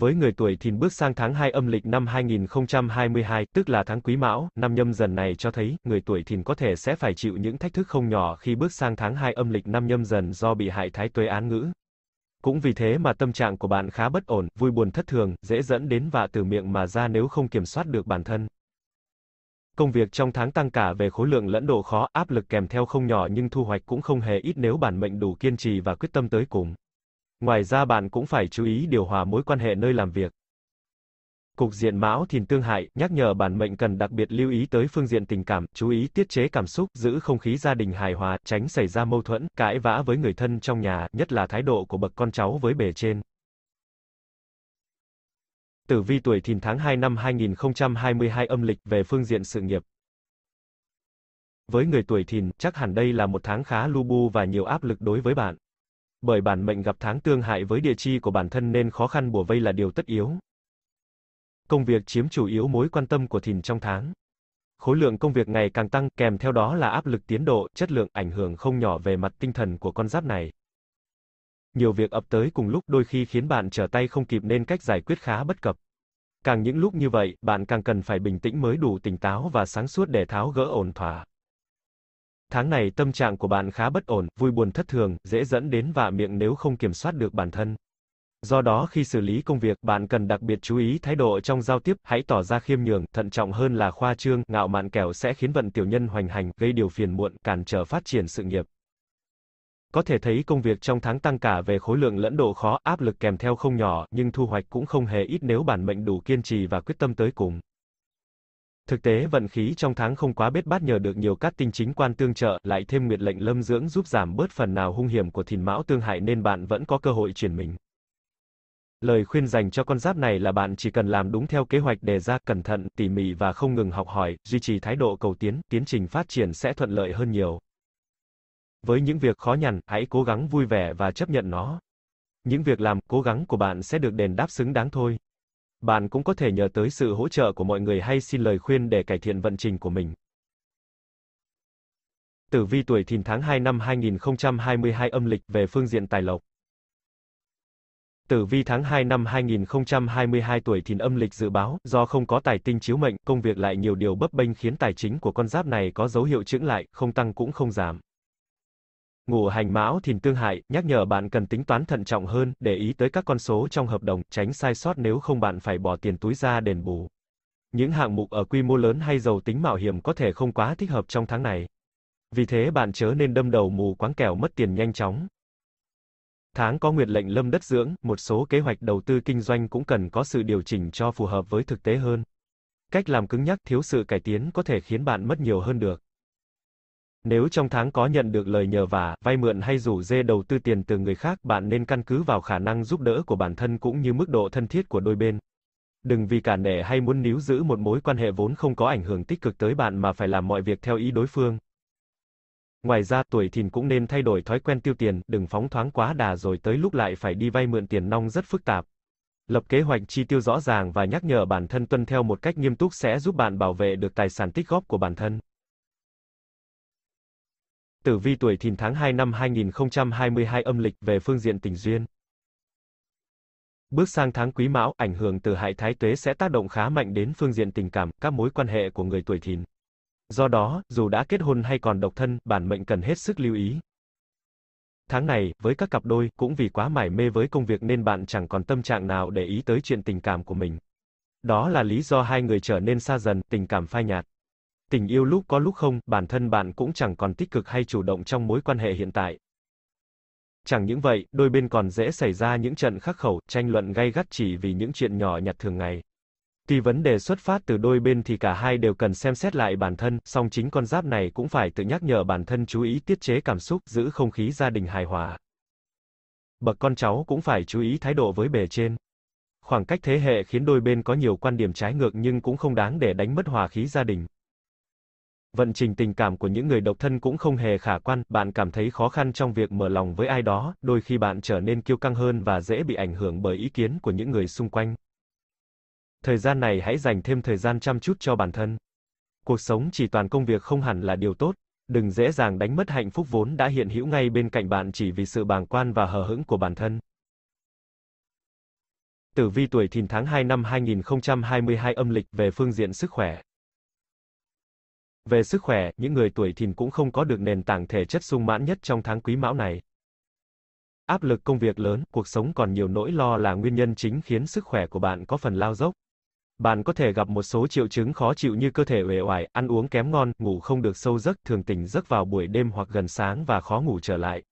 với người tuổi thìn bước sang tháng 2 âm lịch năm 2022, tức là tháng Quý Mão, năm nhâm dần này cho thấy, người tuổi thìn có thể sẽ phải chịu những thách thức không nhỏ khi bước sang tháng 2 âm lịch năm nhâm dần do bị hại thái tuế án ngữ. Cũng vì thế mà tâm trạng của bạn khá bất ổn, vui buồn thất thường, dễ dẫn đến vạ từ miệng mà ra nếu không kiểm soát được bản thân. Công việc trong tháng tăng cả về khối lượng lẫn độ khó, áp lực kèm theo không nhỏ nhưng thu hoạch cũng không hề ít nếu bản mệnh đủ kiên trì và quyết tâm tới cùng. Ngoài ra bạn cũng phải chú ý điều hòa mối quan hệ nơi làm việc. Cục diện Mão Thìn Tương Hại nhắc nhở bản mệnh cần đặc biệt lưu ý tới phương diện tình cảm, chú ý tiết chế cảm xúc, giữ không khí gia đình hài hòa, tránh xảy ra mâu thuẫn, cãi vã với người thân trong nhà, nhất là thái độ của bậc con cháu với bề trên. Tử vi tuổi Thìn tháng 2 năm 2022 âm lịch về phương diện sự nghiệp. Với người tuổi Thìn, chắc hẳn đây là một tháng khá lu bu và nhiều áp lực đối với bạn bởi bản mệnh gặp tháng tương hại với địa chi của bản thân nên khó khăn bùa vây là điều tất yếu. Công việc chiếm chủ yếu mối quan tâm của thìn trong tháng. Khối lượng công việc ngày càng tăng, kèm theo đó là áp lực tiến độ, chất lượng, ảnh hưởng không nhỏ về mặt tinh thần của con giáp này. Nhiều việc ập tới cùng lúc đôi khi khiến bạn trở tay không kịp nên cách giải quyết khá bất cập. Càng những lúc như vậy, bạn càng cần phải bình tĩnh mới đủ tỉnh táo và sáng suốt để tháo gỡ ổn thỏa. Tháng này tâm trạng của bạn khá bất ổn, vui buồn thất thường, dễ dẫn đến vạ miệng nếu không kiểm soát được bản thân. Do đó khi xử lý công việc, bạn cần đặc biệt chú ý thái độ trong giao tiếp, hãy tỏ ra khiêm nhường, thận trọng hơn là khoa trương, ngạo mạn kẻo sẽ khiến vận tiểu nhân hoành hành, gây điều phiền muộn, cản trở phát triển sự nghiệp. Có thể thấy công việc trong tháng tăng cả về khối lượng lẫn độ khó, áp lực kèm theo không nhỏ, nhưng thu hoạch cũng không hề ít nếu bản mệnh đủ kiên trì và quyết tâm tới cùng. Thực tế vận khí trong tháng không quá bết bát nhờ được nhiều cát tinh chính quan tương trợ, lại thêm nguyệt lệnh lâm dưỡng giúp giảm bớt phần nào hung hiểm của thìn mão tương hại nên bạn vẫn có cơ hội chuyển mình. Lời khuyên dành cho con giáp này là bạn chỉ cần làm đúng theo kế hoạch đề ra, cẩn thận, tỉ mỉ và không ngừng học hỏi, duy trì thái độ cầu tiến, tiến trình phát triển sẽ thuận lợi hơn nhiều. Với những việc khó nhằn, hãy cố gắng vui vẻ và chấp nhận nó. Những việc làm, cố gắng của bạn sẽ được đền đáp xứng đáng thôi bạn cũng có thể nhờ tới sự hỗ trợ của mọi người hay xin lời khuyên để cải thiện vận trình của mình. Tử vi tuổi Thìn tháng 2 năm 2022 âm lịch về phương diện tài lộc. Tử vi tháng 2 năm 2022 tuổi Thìn âm lịch dự báo, do không có tài tinh chiếu mệnh, công việc lại nhiều điều bấp bênh khiến tài chính của con giáp này có dấu hiệu chững lại, không tăng cũng không giảm. Ngủ hành mão thìn tương hại, nhắc nhở bạn cần tính toán thận trọng hơn, để ý tới các con số trong hợp đồng, tránh sai sót nếu không bạn phải bỏ tiền túi ra đền bù. Những hạng mục ở quy mô lớn hay giàu tính mạo hiểm có thể không quá thích hợp trong tháng này. Vì thế bạn chớ nên đâm đầu mù quáng kẻo mất tiền nhanh chóng. Tháng có nguyệt lệnh lâm đất dưỡng, một số kế hoạch đầu tư kinh doanh cũng cần có sự điều chỉnh cho phù hợp với thực tế hơn. Cách làm cứng nhắc thiếu sự cải tiến có thể khiến bạn mất nhiều hơn được. Nếu trong tháng có nhận được lời nhờ vả, vay mượn hay rủ dê đầu tư tiền từ người khác, bạn nên căn cứ vào khả năng giúp đỡ của bản thân cũng như mức độ thân thiết của đôi bên. Đừng vì cả nể hay muốn níu giữ một mối quan hệ vốn không có ảnh hưởng tích cực tới bạn mà phải làm mọi việc theo ý đối phương. Ngoài ra, tuổi thìn cũng nên thay đổi thói quen tiêu tiền, đừng phóng thoáng quá đà rồi tới lúc lại phải đi vay mượn tiền nong rất phức tạp. Lập kế hoạch chi tiêu rõ ràng và nhắc nhở bản thân tuân theo một cách nghiêm túc sẽ giúp bạn bảo vệ được tài sản tích góp của bản thân tử vi tuổi thìn tháng 2 năm 2022 âm lịch về phương diện tình duyên. Bước sang tháng quý mão, ảnh hưởng từ hại thái tuế sẽ tác động khá mạnh đến phương diện tình cảm, các mối quan hệ của người tuổi thìn. Do đó, dù đã kết hôn hay còn độc thân, bản mệnh cần hết sức lưu ý. Tháng này, với các cặp đôi, cũng vì quá mải mê với công việc nên bạn chẳng còn tâm trạng nào để ý tới chuyện tình cảm của mình. Đó là lý do hai người trở nên xa dần, tình cảm phai nhạt. Tình yêu lúc có lúc không, bản thân bạn cũng chẳng còn tích cực hay chủ động trong mối quan hệ hiện tại. Chẳng những vậy, đôi bên còn dễ xảy ra những trận khắc khẩu, tranh luận gay gắt chỉ vì những chuyện nhỏ nhặt thường ngày. Tuy vấn đề xuất phát từ đôi bên thì cả hai đều cần xem xét lại bản thân, song chính con giáp này cũng phải tự nhắc nhở bản thân chú ý tiết chế cảm xúc, giữ không khí gia đình hài hòa. Bậc con cháu cũng phải chú ý thái độ với bề trên. Khoảng cách thế hệ khiến đôi bên có nhiều quan điểm trái ngược nhưng cũng không đáng để đánh mất hòa khí gia đình. Vận trình tình cảm của những người độc thân cũng không hề khả quan, bạn cảm thấy khó khăn trong việc mở lòng với ai đó, đôi khi bạn trở nên kiêu căng hơn và dễ bị ảnh hưởng bởi ý kiến của những người xung quanh. Thời gian này hãy dành thêm thời gian chăm chút cho bản thân. Cuộc sống chỉ toàn công việc không hẳn là điều tốt, đừng dễ dàng đánh mất hạnh phúc vốn đã hiện hữu ngay bên cạnh bạn chỉ vì sự bàng quan và hờ hững của bản thân. Tử vi tuổi Thìn tháng 2 năm 2022 âm lịch về phương diện sức khỏe. Về sức khỏe, những người tuổi thìn cũng không có được nền tảng thể chất sung mãn nhất trong tháng quý mão này. Áp lực công việc lớn, cuộc sống còn nhiều nỗi lo là nguyên nhân chính khiến sức khỏe của bạn có phần lao dốc. Bạn có thể gặp một số triệu chứng khó chịu như cơ thể uể oải, ăn uống kém ngon, ngủ không được sâu giấc, thường tỉnh giấc vào buổi đêm hoặc gần sáng và khó ngủ trở lại.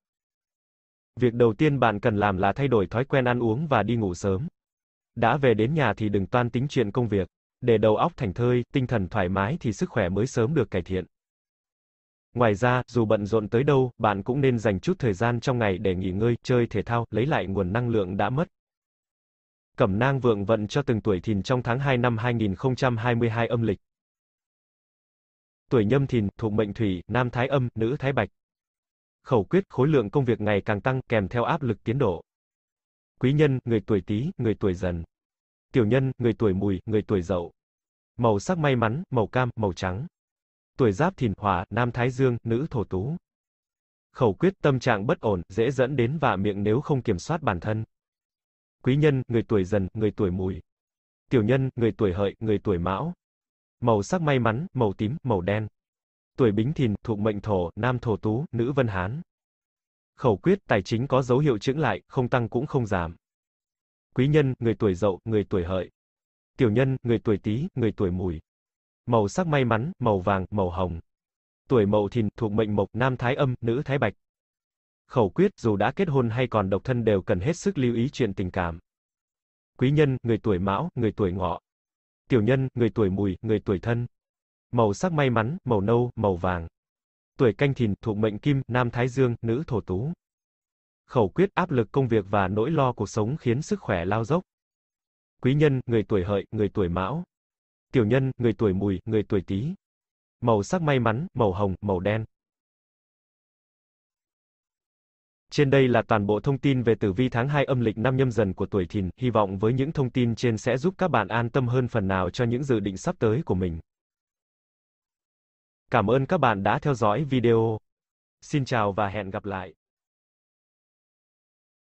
Việc đầu tiên bạn cần làm là thay đổi thói quen ăn uống và đi ngủ sớm. Đã về đến nhà thì đừng toan tính chuyện công việc. Để đầu óc thành thơi, tinh thần thoải mái thì sức khỏe mới sớm được cải thiện. Ngoài ra, dù bận rộn tới đâu, bạn cũng nên dành chút thời gian trong ngày để nghỉ ngơi, chơi thể thao, lấy lại nguồn năng lượng đã mất. Cẩm nang vượng vận cho từng tuổi thìn trong tháng 2 năm 2022 âm lịch. Tuổi nhâm thìn, thuộc mệnh thủy, nam thái âm, nữ thái bạch. Khẩu quyết, khối lượng công việc ngày càng tăng, kèm theo áp lực tiến độ. Quý nhân, người tuổi tý, người tuổi dần tiểu nhân, người tuổi mùi, người tuổi dậu. Màu sắc may mắn, màu cam, màu trắng. Tuổi giáp thìn hỏa, nam thái dương, nữ thổ tú. Khẩu quyết tâm trạng bất ổn, dễ dẫn đến vạ miệng nếu không kiểm soát bản thân. Quý nhân, người tuổi dần, người tuổi mùi. Tiểu nhân, người tuổi hợi, người tuổi mão. Màu sắc may mắn, màu tím, màu đen. Tuổi bính thìn, thuộc mệnh thổ, nam thổ tú, nữ vân hán. Khẩu quyết tài chính có dấu hiệu chững lại, không tăng cũng không giảm. Quý nhân, người tuổi dậu, người tuổi hợi. Tiểu nhân, người tuổi tý, người tuổi mùi. Màu sắc may mắn, màu vàng, màu hồng. Tuổi mậu thìn, thuộc mệnh mộc, nam thái âm, nữ thái bạch. Khẩu quyết, dù đã kết hôn hay còn độc thân đều cần hết sức lưu ý chuyện tình cảm. Quý nhân, người tuổi mão, người tuổi ngọ. Tiểu nhân, người tuổi mùi, người tuổi thân. Màu sắc may mắn, màu nâu, màu vàng. Tuổi canh thìn, thuộc mệnh kim, nam thái dương, nữ thổ tú khẩu quyết áp lực công việc và nỗi lo cuộc sống khiến sức khỏe lao dốc. Quý nhân, người tuổi hợi, người tuổi mão. Tiểu nhân, người tuổi mùi, người tuổi tý. Màu sắc may mắn, màu hồng, màu đen. Trên đây là toàn bộ thông tin về tử vi tháng 2 âm lịch năm nhâm dần của tuổi thìn, hy vọng với những thông tin trên sẽ giúp các bạn an tâm hơn phần nào cho những dự định sắp tới của mình. Cảm ơn các bạn đã theo dõi video. Xin chào và hẹn gặp lại.